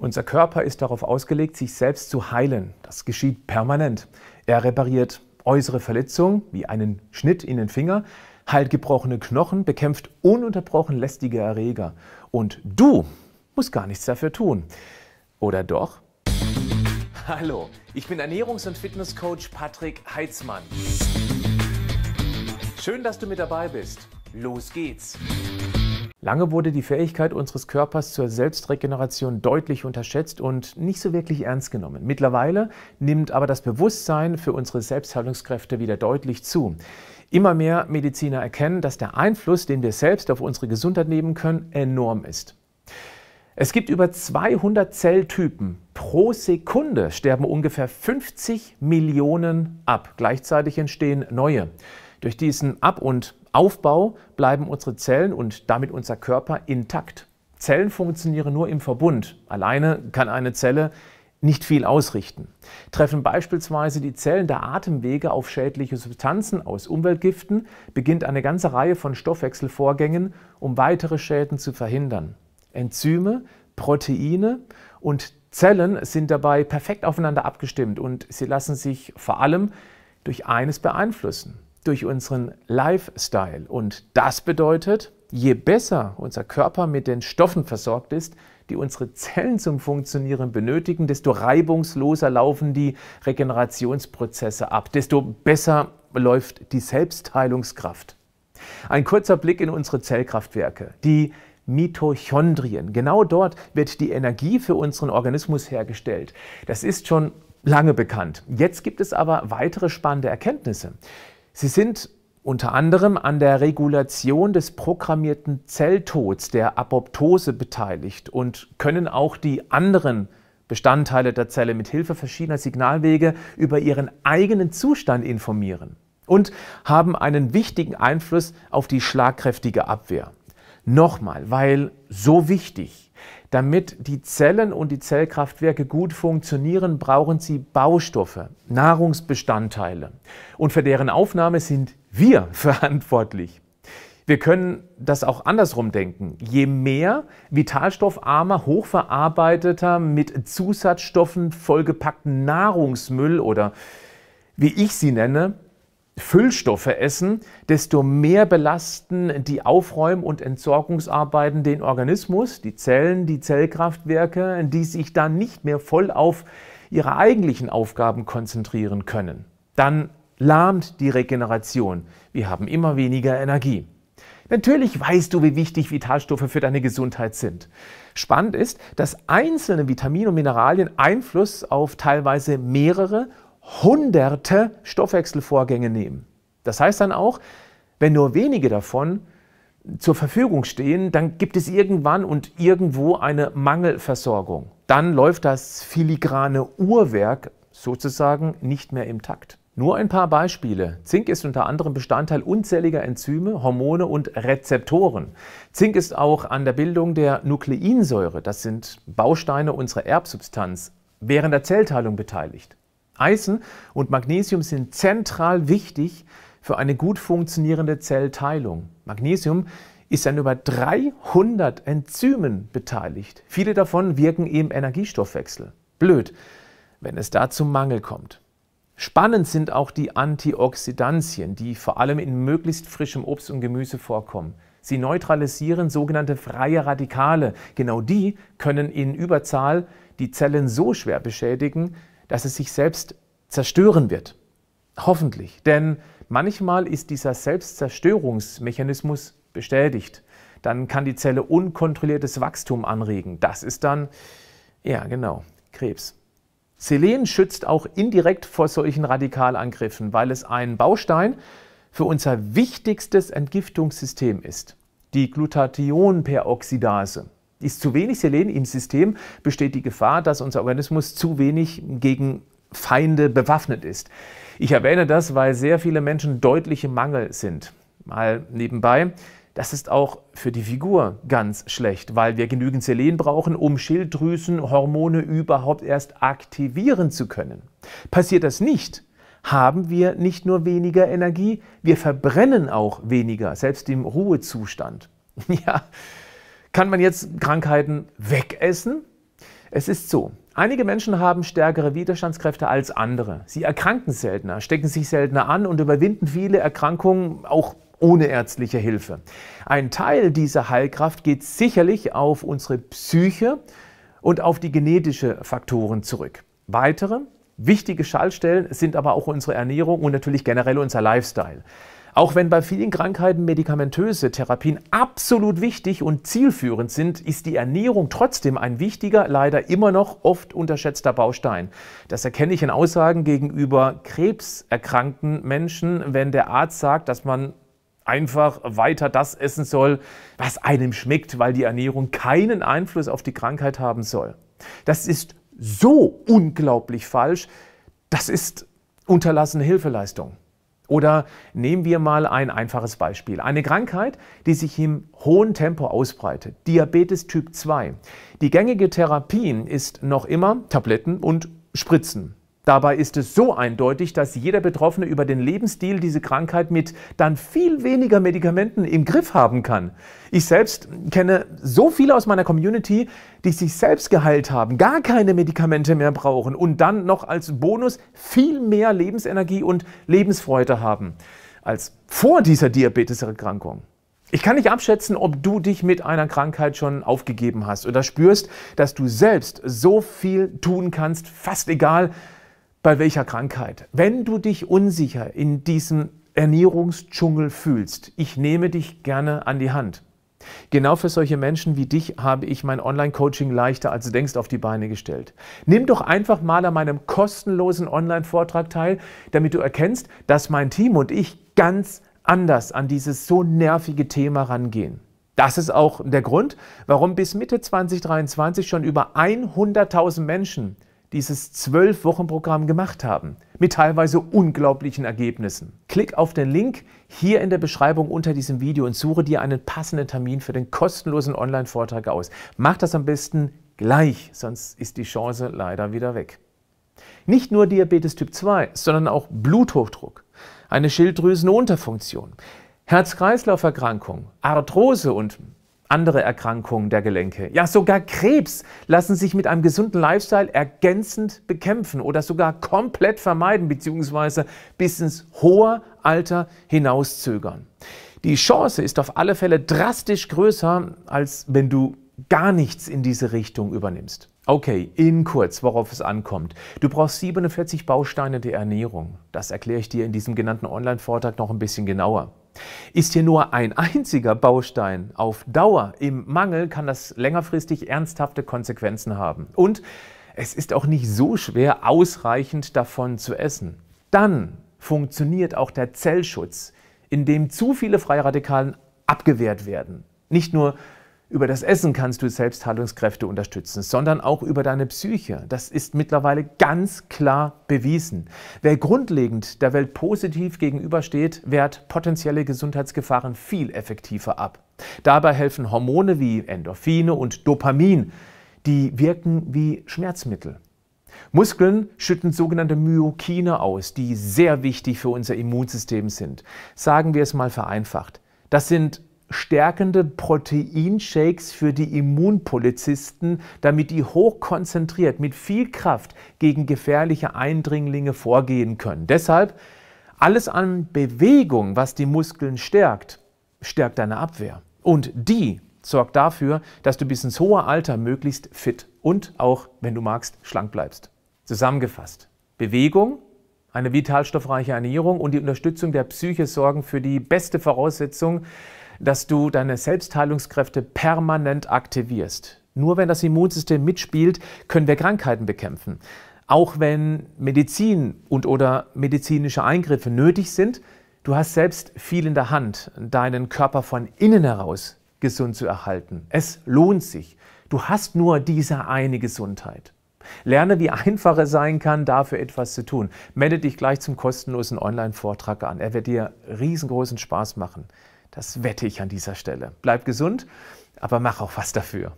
Unser Körper ist darauf ausgelegt, sich selbst zu heilen. Das geschieht permanent. Er repariert äußere Verletzungen wie einen Schnitt in den Finger, heilt gebrochene Knochen, bekämpft ununterbrochen lästige Erreger. Und du musst gar nichts dafür tun. Oder doch? Hallo, ich bin Ernährungs- und Fitnesscoach Patrick Heitzmann. Schön, dass du mit dabei bist. Los geht's! Lange wurde die Fähigkeit unseres Körpers zur Selbstregeneration deutlich unterschätzt und nicht so wirklich ernst genommen. Mittlerweile nimmt aber das Bewusstsein für unsere Selbstheilungskräfte wieder deutlich zu. Immer mehr Mediziner erkennen, dass der Einfluss, den wir selbst auf unsere Gesundheit nehmen können, enorm ist. Es gibt über 200 Zelltypen. Pro Sekunde sterben ungefähr 50 Millionen ab. Gleichzeitig entstehen neue. Durch diesen Ab- und Aufbau bleiben unsere Zellen und damit unser Körper intakt. Zellen funktionieren nur im Verbund. Alleine kann eine Zelle nicht viel ausrichten. Treffen beispielsweise die Zellen der Atemwege auf schädliche Substanzen aus Umweltgiften, beginnt eine ganze Reihe von Stoffwechselvorgängen, um weitere Schäden zu verhindern. Enzyme, Proteine und Zellen sind dabei perfekt aufeinander abgestimmt und sie lassen sich vor allem durch eines beeinflussen, durch unseren Lifestyle. Und das bedeutet, je besser unser Körper mit den Stoffen versorgt ist, die unsere Zellen zum Funktionieren benötigen, desto reibungsloser laufen die Regenerationsprozesse ab, desto besser läuft die Selbstheilungskraft. Ein kurzer Blick in unsere Zellkraftwerke, die Mitochondrien. Genau dort wird die Energie für unseren Organismus hergestellt. Das ist schon lange bekannt. Jetzt gibt es aber weitere spannende Erkenntnisse. Sie sind unter anderem an der Regulation des programmierten Zelltods, der Apoptose, beteiligt und können auch die anderen Bestandteile der Zelle mit Hilfe verschiedener Signalwege über ihren eigenen Zustand informieren und haben einen wichtigen Einfluss auf die schlagkräftige Abwehr. Nochmal, weil so wichtig damit die Zellen und die Zellkraftwerke gut funktionieren, brauchen sie Baustoffe, Nahrungsbestandteile. Und für deren Aufnahme sind wir verantwortlich. Wir können das auch andersrum denken. Je mehr vitalstoffarmer, hochverarbeiteter, mit Zusatzstoffen vollgepackten Nahrungsmüll oder wie ich sie nenne, Füllstoffe essen, desto mehr belasten die Aufräum- und Entsorgungsarbeiten den Organismus, die Zellen, die Zellkraftwerke, die sich dann nicht mehr voll auf ihre eigentlichen Aufgaben konzentrieren können. Dann lahmt die Regeneration. Wir haben immer weniger Energie. Natürlich weißt du, wie wichtig Vitalstoffe für deine Gesundheit sind. Spannend ist, dass einzelne Vitamine und Mineralien Einfluss auf teilweise mehrere hunderte Stoffwechselvorgänge nehmen. Das heißt dann auch, wenn nur wenige davon zur Verfügung stehen, dann gibt es irgendwann und irgendwo eine Mangelversorgung. Dann läuft das filigrane Uhrwerk sozusagen nicht mehr im Takt. Nur ein paar Beispiele. Zink ist unter anderem Bestandteil unzähliger Enzyme, Hormone und Rezeptoren. Zink ist auch an der Bildung der Nukleinsäure, das sind Bausteine unserer Erbsubstanz, während der Zellteilung beteiligt. Eisen und Magnesium sind zentral wichtig für eine gut funktionierende Zellteilung. Magnesium ist an über 300 Enzymen beteiligt. Viele davon wirken im Energiestoffwechsel. Blöd, wenn es da zum Mangel kommt. Spannend sind auch die Antioxidantien, die vor allem in möglichst frischem Obst und Gemüse vorkommen. Sie neutralisieren sogenannte freie Radikale. Genau die können in Überzahl die Zellen so schwer beschädigen, dass es sich selbst zerstören wird. Hoffentlich. Denn manchmal ist dieser Selbstzerstörungsmechanismus bestätigt. Dann kann die Zelle unkontrolliertes Wachstum anregen. Das ist dann, ja genau, Krebs. Selen schützt auch indirekt vor solchen Radikalangriffen, weil es ein Baustein für unser wichtigstes Entgiftungssystem ist, die Glutathionperoxidase. Ist zu wenig Selen im System, besteht die Gefahr, dass unser Organismus zu wenig gegen Feinde bewaffnet ist. Ich erwähne das, weil sehr viele Menschen deutliche Mangel sind. Mal nebenbei, das ist auch für die Figur ganz schlecht, weil wir genügend Selen brauchen, um Schilddrüsenhormone überhaupt erst aktivieren zu können. Passiert das nicht, haben wir nicht nur weniger Energie, wir verbrennen auch weniger, selbst im Ruhezustand. Ja, kann man jetzt Krankheiten wegessen? Es ist so. Einige Menschen haben stärkere Widerstandskräfte als andere. Sie erkranken seltener, stecken sich seltener an und überwinden viele Erkrankungen auch ohne ärztliche Hilfe. Ein Teil dieser Heilkraft geht sicherlich auf unsere Psyche und auf die genetische Faktoren zurück. Weitere wichtige Schaltstellen sind aber auch unsere Ernährung und natürlich generell unser Lifestyle. Auch wenn bei vielen Krankheiten medikamentöse Therapien absolut wichtig und zielführend sind, ist die Ernährung trotzdem ein wichtiger, leider immer noch oft unterschätzter Baustein. Das erkenne ich in Aussagen gegenüber krebserkrankten Menschen, wenn der Arzt sagt, dass man einfach weiter das essen soll, was einem schmeckt, weil die Ernährung keinen Einfluss auf die Krankheit haben soll. Das ist so unglaublich falsch. Das ist unterlassene Hilfeleistung. Oder nehmen wir mal ein einfaches Beispiel. Eine Krankheit, die sich im hohen Tempo ausbreitet. Diabetes Typ 2. Die gängige Therapie ist noch immer Tabletten und Spritzen. Dabei ist es so eindeutig, dass jeder Betroffene über den Lebensstil diese Krankheit mit dann viel weniger Medikamenten im Griff haben kann. Ich selbst kenne so viele aus meiner Community, die sich selbst geheilt haben, gar keine Medikamente mehr brauchen und dann noch als Bonus viel mehr Lebensenergie und Lebensfreude haben als vor dieser Diabeteserkrankung. Ich kann nicht abschätzen, ob du dich mit einer Krankheit schon aufgegeben hast oder spürst, dass du selbst so viel tun kannst, fast egal, bei welcher Krankheit. Wenn du dich unsicher in diesem Ernährungsdschungel fühlst, ich nehme dich gerne an die Hand. Genau für solche Menschen wie dich habe ich mein Online-Coaching leichter als du denkst auf die Beine gestellt. Nimm doch einfach mal an meinem kostenlosen Online-Vortrag teil, damit du erkennst, dass mein Team und ich ganz anders an dieses so nervige Thema rangehen. Das ist auch der Grund, warum bis Mitte 2023 schon über 100.000 Menschen dieses Zwölf-Wochen-Programm gemacht haben, mit teilweise unglaublichen Ergebnissen. Klick auf den Link hier in der Beschreibung unter diesem Video und suche dir einen passenden Termin für den kostenlosen Online-Vortrag aus. Mach das am besten gleich, sonst ist die Chance leider wieder weg. Nicht nur Diabetes Typ 2, sondern auch Bluthochdruck, eine Schilddrüsenunterfunktion, Herz-Kreislauf-Erkrankung, Arthrose und andere Erkrankungen der Gelenke. Ja, sogar Krebs lassen sich mit einem gesunden Lifestyle ergänzend bekämpfen oder sogar komplett vermeiden bzw. bis ins hohe Alter hinauszögern. Die Chance ist auf alle Fälle drastisch größer, als wenn du gar nichts in diese Richtung übernimmst. Okay, in kurz, worauf es ankommt. Du brauchst 47 Bausteine der Ernährung. Das erkläre ich dir in diesem genannten Online-Vortrag noch ein bisschen genauer. Ist hier nur ein einziger Baustein auf Dauer im Mangel, kann das längerfristig ernsthafte Konsequenzen haben. Und es ist auch nicht so schwer, ausreichend davon zu essen. Dann funktioniert auch der Zellschutz, indem zu viele Freiradikalen abgewehrt werden. Nicht nur über das Essen kannst du Selbsthaltungskräfte unterstützen, sondern auch über deine Psyche. Das ist mittlerweile ganz klar bewiesen. Wer grundlegend der Welt positiv gegenübersteht, wehrt potenzielle Gesundheitsgefahren viel effektiver ab. Dabei helfen Hormone wie Endorphine und Dopamin, die wirken wie Schmerzmittel. Muskeln schütten sogenannte Myokine aus, die sehr wichtig für unser Immunsystem sind. Sagen wir es mal vereinfacht. Das sind stärkende Proteinshakes für die Immunpolizisten, damit die hochkonzentriert mit viel Kraft gegen gefährliche Eindringlinge vorgehen können. Deshalb alles an Bewegung, was die Muskeln stärkt, stärkt deine Abwehr. Und die sorgt dafür, dass du bis ins hohe Alter möglichst fit und auch, wenn du magst, schlank bleibst. Zusammengefasst, Bewegung, eine vitalstoffreiche Ernährung und die Unterstützung der Psyche sorgen für die beste Voraussetzung, dass du deine Selbstheilungskräfte permanent aktivierst. Nur wenn das Immunsystem mitspielt, können wir Krankheiten bekämpfen. Auch wenn Medizin und oder medizinische Eingriffe nötig sind, du hast selbst viel in der Hand, deinen Körper von innen heraus gesund zu erhalten. Es lohnt sich. Du hast nur diese eine Gesundheit. Lerne, wie einfach es sein kann, dafür etwas zu tun. Melde dich gleich zum kostenlosen Online-Vortrag an. Er wird dir riesengroßen Spaß machen. Das wette ich an dieser Stelle. Bleib gesund, aber mach auch was dafür.